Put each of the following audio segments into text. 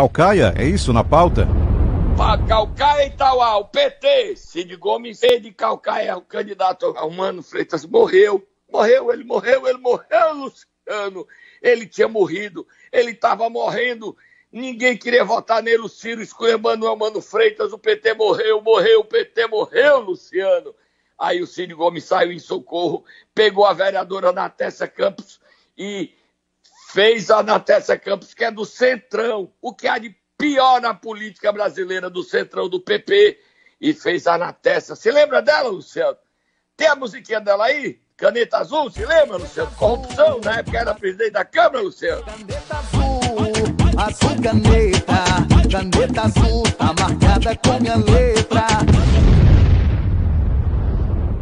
Calcaia, é isso na pauta? Fábio Calcaia e Itauá, o PT, Cid Gomes fez de Calcaia, o candidato Mano Freitas morreu, morreu, ele morreu, ele morreu, Luciano, ele tinha morrido, ele estava morrendo, ninguém queria votar nele, o Ciro esculhambando o Mano Freitas, o PT morreu, morreu, o PT morreu, Luciano. Aí o Cid Gomes saiu em socorro, pegou a vereadora Natessa Campos e fez a Natécia Campos, que é do Centrão, o que há de pior na política brasileira do Centrão do PP, e fez a Natécia. Se lembra dela, Luciano? Tem a musiquinha dela aí? Caneta Azul, se lembra, Luciano? Corrupção, na época era presidente da Câmara, Luciano. Caneta Azul, azul caneta, caneta azul, tá marcada com minha letra.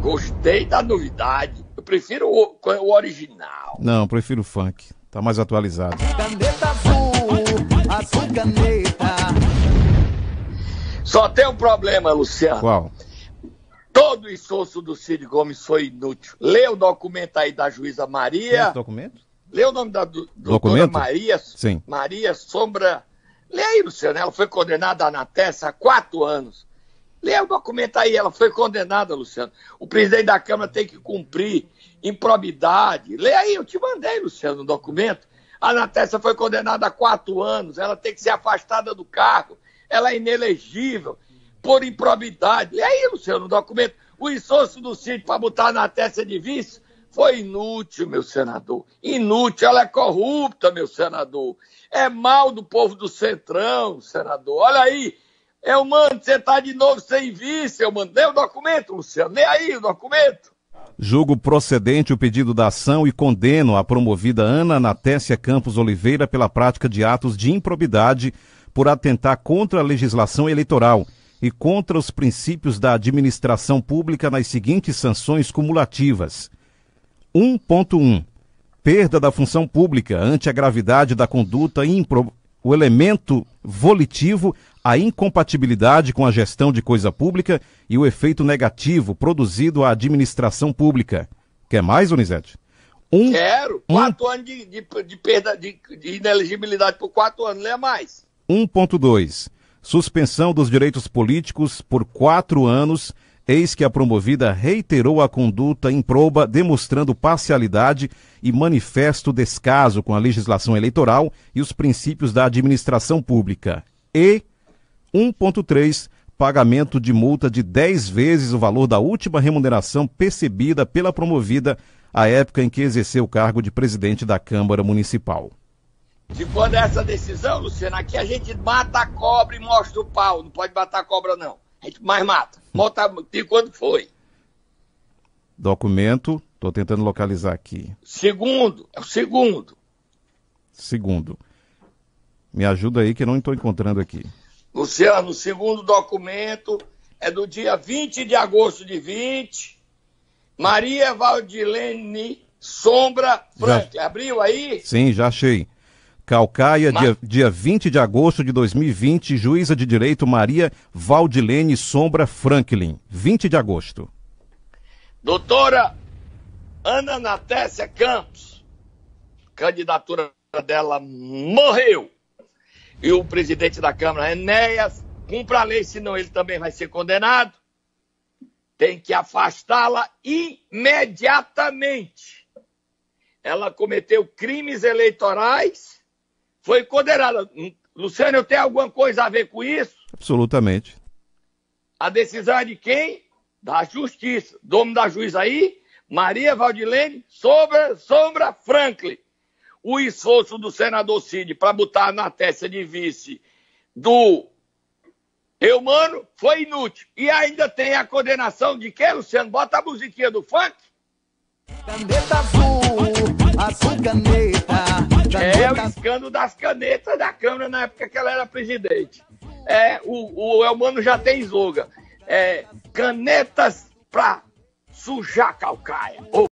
Gostei da novidade. Eu prefiro o, o original. Não, prefiro o funk. Tá mais atualizado. Caneta azul, azul caneta. Só tem um problema, Luciano. Qual? Todo o esforço do Cid Gomes foi inútil. Lê o documento aí da juíza Maria. Tem documento? Lê o nome da do, doutora Maria. Sim. Maria Sombra. Lê aí, Luciano. Ela foi condenada na Natessa há quatro anos. Leia o documento aí, ela foi condenada, Luciano. O presidente da Câmara tem que cumprir improbidade. Leia aí, eu te mandei, Luciano, o um documento. A Natessa foi condenada a quatro anos, ela tem que ser afastada do cargo, ela é inelegível por improbidade. Lê aí, Luciano, o um documento. O esforço do sítio para botar a testa de vice foi inútil, meu senador. Inútil, ela é corrupta, meu senador. É mal do povo do Centrão, senador. Olha aí, eu mando você tá de novo sem vice, eu mandei o documento, Luciano. Nem aí o documento. Julgo procedente o pedido da ação e condeno a promovida Ana Natécia Campos Oliveira pela prática de atos de improbidade por atentar contra a legislação eleitoral e contra os princípios da administração pública nas seguintes sanções cumulativas: 1.1 Perda da função pública ante a gravidade da conduta impro... o elemento volitivo a incompatibilidade com a gestão de coisa pública e o efeito negativo produzido à administração pública. Quer mais, Donizete? Um, Quero. Quatro um... anos de, de, de perda de, de, inelegibilidade por quatro anos, lê é mais. 1.2. Suspensão dos direitos políticos por quatro anos, eis que a promovida reiterou a conduta em proba demonstrando parcialidade e manifesto descaso com a legislação eleitoral e os princípios da administração pública. E 1.3, pagamento de multa de 10 vezes o valor da última remuneração percebida pela promovida à época em que exerceu o cargo de presidente da Câmara Municipal. Se for essa decisão, Luciano, aqui a gente mata a cobra e mostra o pau. Não pode matar a cobra, não. A gente mais mata. Mota de quando foi. Documento, estou tentando localizar aqui. Segundo, é o segundo. Segundo. Me ajuda aí que eu não estou encontrando aqui. Luciano, o segundo documento é do dia 20 de agosto de 20. Maria Valdilene Sombra Franklin. Já... Abriu aí? Sim, já achei. Calcaia, Mas... dia, dia 20 de agosto de 2020, juíza de direito Maria Valdilene Sombra Franklin, 20 de agosto. Doutora Ana Natécia Campos, candidatura dela morreu e o presidente da Câmara, Enéas, cumpra a lei, senão ele também vai ser condenado. Tem que afastá-la imediatamente. Ela cometeu crimes eleitorais, foi condenada. Luciano, tem alguma coisa a ver com isso? Absolutamente. A decisão é de quem? Da Justiça. Dono da juiz aí, Maria Valdilene Sombra, Sombra Franklin o esforço do senador Cid para botar na testa de vice do Eumano foi inútil. E ainda tem a coordenação de quem, Luciano? Bota a musiquinha do funk. Caneta azul, azul caneta. caneta... É o tá- escândalo das canetas da Câmara na época que ela era presidente. É, o, o Elmano já tem zoga. É, canetas pra sujar calcaia.